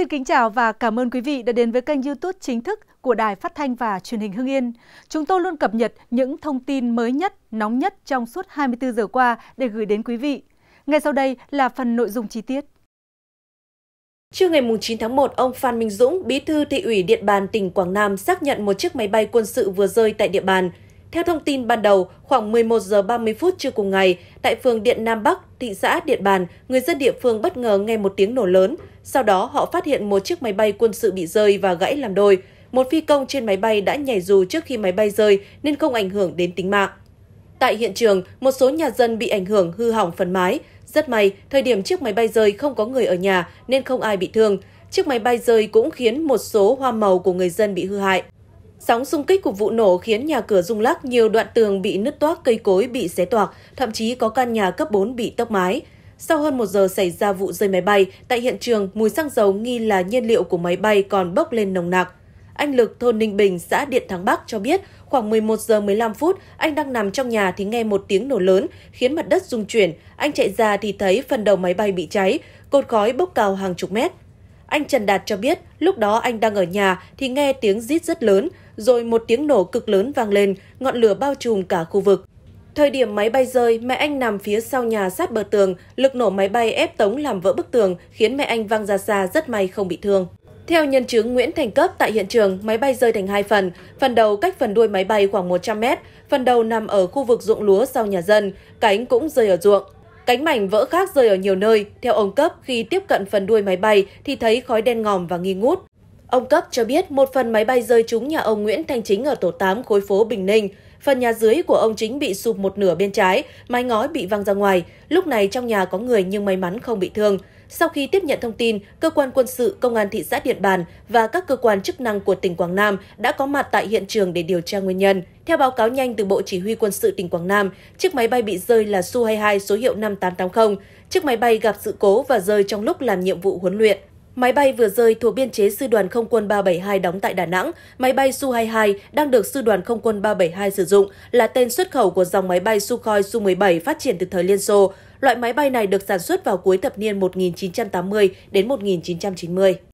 Xin kính chào và cảm ơn quý vị đã đến với kênh youtube chính thức của Đài Phát Thanh và Truyền hình Hưng Yên. Chúng tôi luôn cập nhật những thông tin mới nhất, nóng nhất trong suốt 24 giờ qua để gửi đến quý vị. Ngay sau đây là phần nội dung chi tiết. Trưa ngày 9 tháng 1, ông Phan Minh Dũng, bí thư thị ủy Điện Bàn, tỉnh Quảng Nam xác nhận một chiếc máy bay quân sự vừa rơi tại địa bàn. Theo thông tin ban đầu, khoảng 11 giờ 30 phút trưa cùng ngày, tại phường Điện Nam Bắc, thị xã Điện Bàn, người dân địa phương bất ngờ nghe một tiếng nổ lớn. Sau đó, họ phát hiện một chiếc máy bay quân sự bị rơi và gãy làm đôi. Một phi công trên máy bay đã nhảy dù trước khi máy bay rơi nên không ảnh hưởng đến tính mạng. Tại hiện trường, một số nhà dân bị ảnh hưởng hư hỏng phần mái. Rất may, thời điểm chiếc máy bay rơi không có người ở nhà nên không ai bị thương. Chiếc máy bay rơi cũng khiến một số hoa màu của người dân bị hư hại. Sóng xung kích của vụ nổ khiến nhà cửa rung lắc, nhiều đoạn tường bị nứt toác, cây cối bị xé toạc, thậm chí có căn nhà cấp 4 bị tốc mái. Sau hơn một giờ xảy ra vụ rơi máy bay, tại hiện trường mùi xăng dầu nghi là nhiên liệu của máy bay còn bốc lên nồng nặc. Anh Lực, thôn Ninh Bình, xã Điện Thắng Bắc cho biết khoảng 11 giờ 15 phút, anh đang nằm trong nhà thì nghe một tiếng nổ lớn, khiến mặt đất rung chuyển. Anh chạy ra thì thấy phần đầu máy bay bị cháy, cột khói bốc cao hàng chục mét. Anh Trần Đạt cho biết, lúc đó anh đang ở nhà thì nghe tiếng rít rất lớn, rồi một tiếng nổ cực lớn vang lên, ngọn lửa bao trùm cả khu vực. Thời điểm máy bay rơi, mẹ anh nằm phía sau nhà sát bờ tường, lực nổ máy bay ép Tống làm vỡ bức tường, khiến mẹ anh văng ra xa rất may không bị thương. Theo nhân chứng Nguyễn Thành Cấp tại hiện trường, máy bay rơi thành hai phần, phần đầu cách phần đuôi máy bay khoảng 100 mét, phần đầu nằm ở khu vực ruộng lúa sau nhà dân, cánh cũng rơi ở ruộng. Cánh mảnh vỡ khác rơi ở nhiều nơi. Theo ông Cấp, khi tiếp cận phần đuôi máy bay thì thấy khói đen ngòm và nghi ngút. Ông Cấp cho biết một phần máy bay rơi trúng nhà ông Nguyễn Thanh Chính ở tổ 8 khối phố Bình Ninh. Phần nhà dưới của ông chính bị sụp một nửa bên trái, mái ngói bị văng ra ngoài. Lúc này trong nhà có người nhưng may mắn không bị thương. Sau khi tiếp nhận thông tin, cơ quan quân sự, công an thị xã Điện Bàn và các cơ quan chức năng của tỉnh Quảng Nam đã có mặt tại hiện trường để điều tra nguyên nhân. Theo báo cáo nhanh từ Bộ Chỉ huy Quân sự tỉnh Quảng Nam, chiếc máy bay bị rơi là Su-22 số hiệu 5880. Chiếc máy bay gặp sự cố và rơi trong lúc làm nhiệm vụ huấn luyện. Máy bay vừa rơi thuộc biên chế Sư đoàn Không quân 372 đóng tại Đà Nẵng, máy bay Su-22 đang được Sư đoàn Không quân 372 sử dụng là tên xuất khẩu của dòng máy bay Sukhoi Su-17 phát triển từ thời Liên Xô. Loại máy bay này được sản xuất vào cuối thập niên 1980 đến 1990.